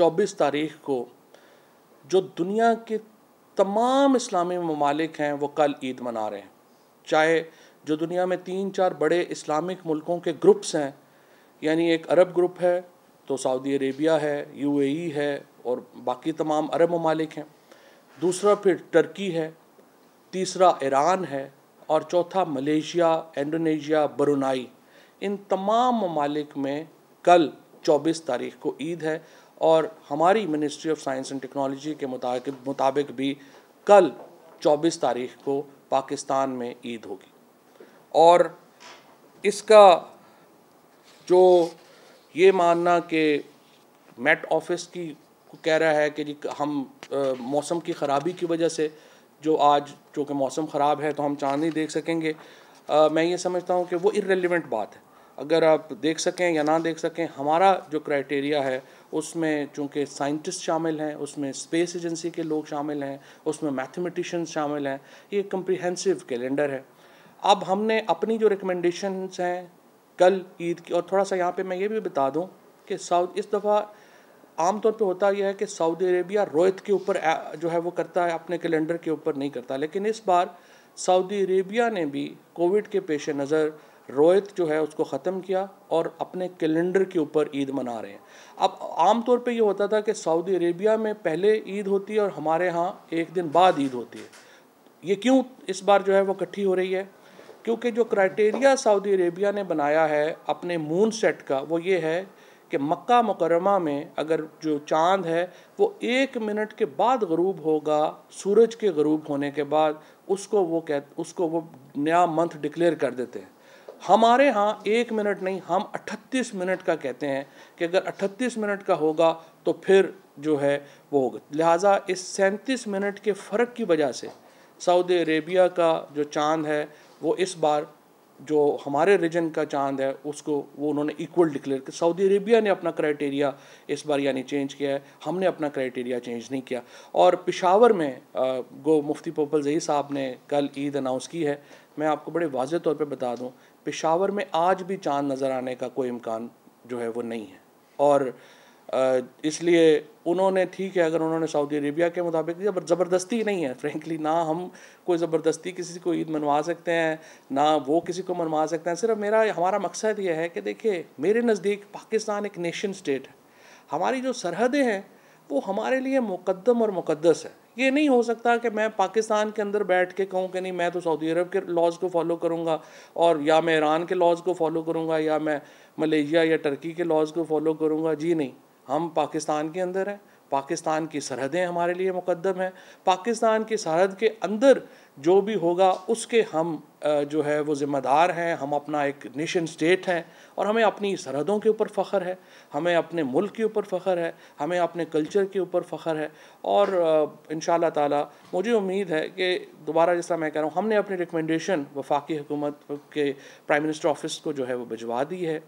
24 तारीख को जो दुनिया के तमाम इस्लामी ममालिक हैं वो कल ईद मना रहे हैं चाहे जो दुनिया में तीन चार बड़े इस्लामिक मुल्कों के ग्रुप्स हैं यानी एक अरब ग्रुप है तो सऊदी अरेबिया है यूएई है और बाकी तमाम अरब ममालिक हैं दूसरा फिर टर्की है तीसरा ईरान है और चौथा मलेशिया इंडोनेशिया बरुनाई इन तमाम ममालिक में कल 24 तारीख को ईद है और हमारी Ministry of Science and Technology के मुताबिक मुताबिक भी कल 24 तारीख को पाकिस्तान में ईद होगी और इसका जो ये मानना कि मेट ऑफिस की कह रहा है कि जी हम मौसम की ख़राबी की वजह से जो आज चूँकि मौसम ख़राब है तो हम चाँद नहीं देख सकेंगे आ, मैं ये समझता हूँ कि वो इरेलीवेंट बात है अगर आप देख सकें या ना देख सकें हमारा जो क्राइटेरिया है उसमें चूँकि साइंटिस्ट शामिल हैं उसमें स्पेस एजेंसी के लोग शामिल हैं उसमें मैथमेटिशन शामिल हैं ये कम्प्रीहेंसिव कैलेंडर है अब हमने अपनी जो रिकमेंडेशंस हैं कल ईद की और थोड़ा सा यहाँ पे मैं ये भी बता दूँ कि साउथ इस दफ़ा आमतौर पे होता यह है कि सऊदी अरेबिया रोहित के ऊपर जो है वो करता है अपने कैलेंडर के ऊपर नहीं करता लेकिन इस बार सऊदी अरेबिया ने भी कोविड के पेश नज़र रोयत जो है उसको ख़त्म किया और अपने कैलेंडर के ऊपर ईद मना रहे हैं अब आमतौर पे ये होता था कि सऊदी अरेबिया में पहले ईद होती है और हमारे यहाँ एक दिन बाद ईद होती है ये क्यों इस बार जो है वो इकट्ठी हो रही है क्योंकि जो क्राइटेरिया सऊदी अरेबिया ने बनाया है अपने मून सेट का वो ये है कि मक्का मुकरमा में अगर जो चांद है वो एक मिनट के बाद गरूब होगा सूरज के गरूब होने के बाद उसको वो कह उसको वो नया मंथ डिक्लेयर कर देते हैं हमारे यहाँ एक मिनट नहीं हम 38 मिनट का कहते हैं कि अगर 38 मिनट का होगा तो फिर जो है वो होगा लिहाजा इस सैंतीस मिनट के फ़र्क की वजह से सऊदी अरेबिया का जो चांद है वो इस बार जो हमारे रीजन का चांद है उसको वो उन्होंने इक्वल डिक्लेयर किया सऊदी अरेबिया ने अपना क्राइटेरिया इस बार यानी चेंज किया है हमने अपना क्राइटेरिया चेंज नहीं किया और पिशावर में गो मुफ्ती पोपल जही साहब ने कल ईद अनाउंस की है मैं आपको बड़े वाज तौर पर बता दूँ पेशावर में आज भी चांद नज़र आने का कोई इम्कान जो है वो नहीं है और इसलिए उन्होंने ठीक है अगर उन्होंने सऊदी अरेबिया के मुताबिक ज़बरदस्ती नहीं है फ्रेंकली ना हम कोई ज़बरदस्ती किसी को ईद मनवा सकते हैं ना वो किसी को मनवा सकते हैं सिर्फ मेरा हमारा मकसद ये है कि देखिए मेरे नज़दीक पाकिस्तान एक नेशन स्टेट है हमारी जो सरहदें हैं वो हमारे लिए मुकदम और मुकदस है ये नहीं हो सकता कि मैं पाकिस्तान के अंदर बैठ के कहूँ कि नहीं मैं तो सऊदी अरब के लॉज को फॉलो करूँगा और या मैं ईरान के लॉज को फॉलो करूँगा या मैं मलेशिया या टर्की के लॉज को फॉलो करूँगा जी नहीं हम पाकिस्तान के अंदर हैं पाकिस्तान की सरहदें हमारे लिए मुकदम हैं पाकिस्तान की सरहद के अंदर जो भी होगा उसके हम जो है वो ज़िम्मेदार हैं हम अपना एक नेशन स्टेट हैं और हमें अपनी सरहदों के ऊपर फ़ख्र है हमें अपने मुल्क के ऊपर फ़ख्र है हमें अपने कल्चर के ऊपर फ़ख्र है और इन ताला मुझे उम्मीद है कि दोबारा जैसा मैं कह रहा हूँ हमने अपनी रिकमेंडेशन वफाकी हुकूमत के प्राइम मिनिस्टर ऑफिस को जो है वो भिजवा दी है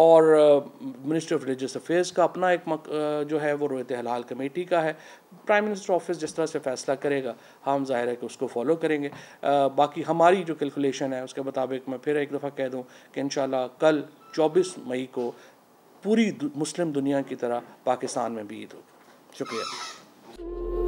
और मिनिस्ट्री ऑफ रिलीजियस अफेयर्स का अपना एक मक, जो है वो रोहित हलाल कमेटी का है प्राइम मिनिस्टर ऑफिस जिस तरह से फैसला करेगा हम जाहिर है कि उसको फॉलो करेंगे आ, बाकी हमारी जो कैलकुलेशन है उसके मुताबिक मैं फिर एक दफ़ा कह दूँ कि इन कल चौबीस मई को पूरी मुस्लिम दुनिया की तरह पाकिस्तान में भी ईद होगी शुक्रिया